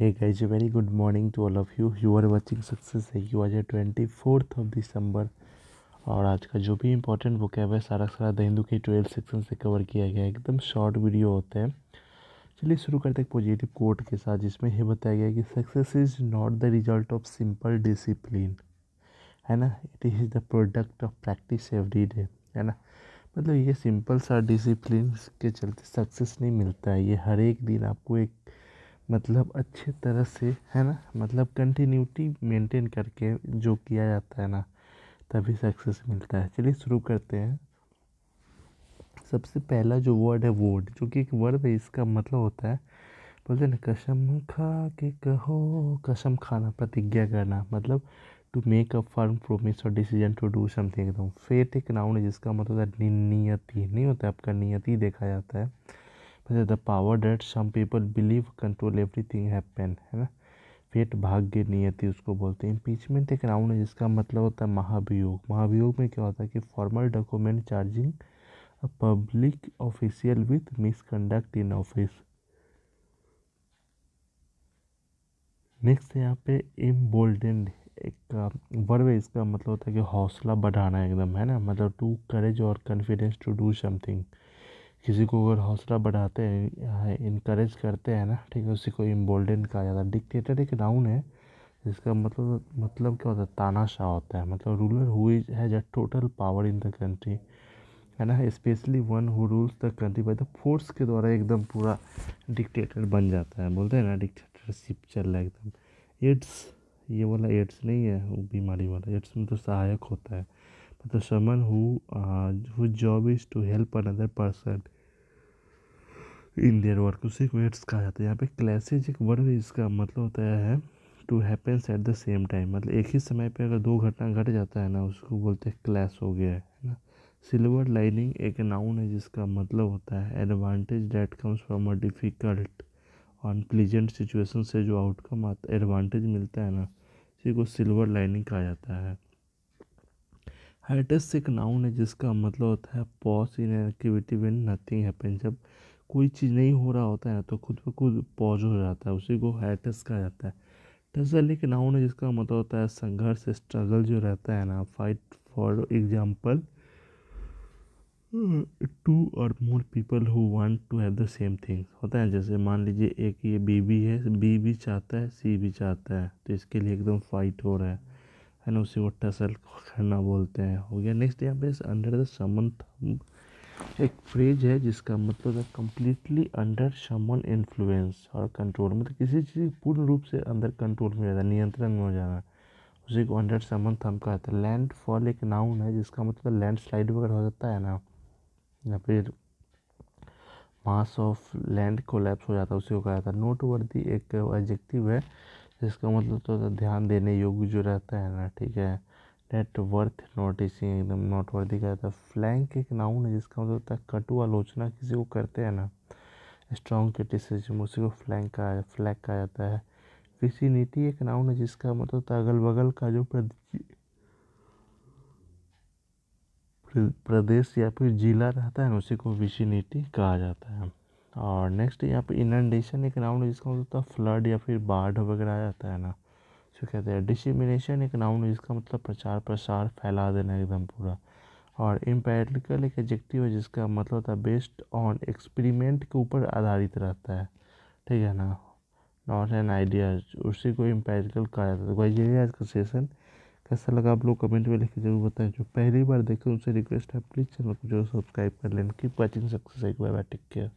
Hey guys, very good morning to all of you. You are watching Success है आज है twenty fourth of December और आज का जो भी इम्पोर्टेंट बुक है सारा सारा द हिंदू के ट्वेल्थ सेक्शन से कवर किया गया है एकदम शॉर्ट वीडियो होते हैं चलिए शुरू करते हैं पॉजिटिव कोट के साथ जिसमें यह बताया गया कि success is not the result of simple discipline है ना it is the product of practice every day है ना मतलब ये सिंपल सा डिसिप्लिन के चलते सक्सेस नहीं मिलता है ये हर एक दिन आपको एक मतलब अच्छे तरह से है ना मतलब कंटिन्यूटी मेंटेन करके जो किया जाता है ना तभी सक्सेस मिलता है चलिए शुरू करते हैं सबसे पहला जो वर्ड है वोड जो कि एक वर्ड है इसका मतलब होता है बोलते ना कसम खा के कहो कसम खाना प्रतिज्ञा करना मतलब to make a firm promise और डिसीजन टू डू समथिंग एकदम फेथ एक नाउन है जिसका मतलब होता है नियति नहीं होता आपका नियति देखा जाता है the power that some people believe control everything happen है ना फेट भाग्य नियति उसको बोलते हैं इम्पीचमेंट एक राउंड है जिसका मतलब होता है महाभियोग महाभियोग में क्या होता है कि formal document charging public official with misconduct in office next यहाँ पे इम्बोल्डेंड एक वर्ब um, इसका मतलब होता है कि हौसला बढ़ाना एकदम है ना मतलब टू करेज और कॉन्फिडेंस टू डू समथिंग किसी को अगर हौसला बढ़ाते हैं इनक्रेज करते हैं ना ठीक है उसी को इम्बोल्डन कहा जाता है डिक्टेटर एक नाउन है जिसका मतलब मतलब क्या होता है तानाशाह होता है मतलब ruler who is has a total power in the country है ना specially one who rules the country by the force के द्वारा एकदम पूरा डिक्टेटर बन जाता है बोलते हैं ना डिक्टेटरशिप चल रहा है एकदम एड्स ये वाला एड्स नहीं है वो बीमारी वाला एड्स में तो सहायक होता है but the someone who uh, whose job is to help another person in their work उसे वेट्स कहा जाता है यहाँ पे क्लैसेज एक वर्ड है इसका मतलब होता है to happens at the same time मतलब एक ही समय पे अगर दो घटना घट जाता है ना उसको बोलते हैं क्लैस हो गया है ना सिल्वर लाइनिंग एक नाउन है जिसका मतलब होता है advantage that comes from a difficult unpleasant situation से जो आउटकम आता एडवांटेज मिलता है ना इसी को सिल्वर लाइनिंग कहा जाता है हाइटस एक नाउन है जिसका मतलब होता है pause in activity when nothing happen जब कोई चीज़ नहीं हो रहा होता है तो खुद ब खुद पॉज हो जाता है उसी को हाइटस कहा जाता है टसल एक नाउन है जिसका मतलब होता है संघर्ष स्ट्रगल जो रहता है ना फाइट फॉर एग्जाम्पल टू और more people who want to have the same things होता है जैसे मान लीजिए एक ये बी है बी भी चाहता है सी भी चाहता है तो इसके लिए एकदम फाइट हो रहा है ना उसी वो टसल करना बोलते हैं हो गया नेक्स्ट यहाँ पे अंडर द समन थम एक फ्रेज है जिसका मतलब है कम्प्लीटली अंडर समन इन्फ्लुएंस और कंट्रोल मतलब किसी चीज़ पूर्ण रूप से अंदर कंट्रोल में जाता है नियंत्रण में हो जाना उसी को अंडर समन थम कहते हैं लैंड फॉल एक नाउन है जिसका मतलब लैंड स्लाइड वगैरह हो जाता है ना या फिर मास ऑफ लैंड कोलैप्स हो जाता है उसी को कहा जाता है नोट वर्दी एक एडजेक्टिव है जिसका मतलब तो ध्यान देने योग्य जो रहता है ना ठीक है नेट वर्थ नोटिसिंग एकदम नॉट वर्दी का रहता है फ्लैंक एक नाउन है जिसका मतलब होता है कटु आलोचना किसी को करते हैं ना स्ट्रॉन्ग क्रिटिसिज्म उसी को फ्लैंक कहा फ्लैग कहा जाता है नीति एक नाउन है जिसका मतलब होता है अगल बगल का जो प्रदेश या फिर जिला रहता है ना उसी को नीति कहा जाता है और नेक्स्ट यहाँ पे इनंडेशन एक नाउन है जिसका मतलब होता है फ्लड या फिर बाढ़ वगैरह आ जाता है ना सो कहते हैं डिसिमिनेशन एक नाउन है जिसका मतलब प्रचार प्रसार फैला देना एकदम पूरा और इम्पेरिकल एक एजेक्टिव है जिसका मतलब होता है बेस्ड ऑन एक्सपेरिमेंट के ऊपर आधारित रहता है ठीक है ना नॉट एन आइडिया उसी को इम्पेरिकल कहा जाता है तो आज का सेशन कैसा लगा आप लोग कमेंट में लिख के जरूर बताएं जो पहली बार देखें उनसे रिक्वेस्ट है प्लीज़ चैनल को जरूर सब्सक्राइब कर लें कीप वॉचिंग सक्सेस एक बार बाय टेक केयर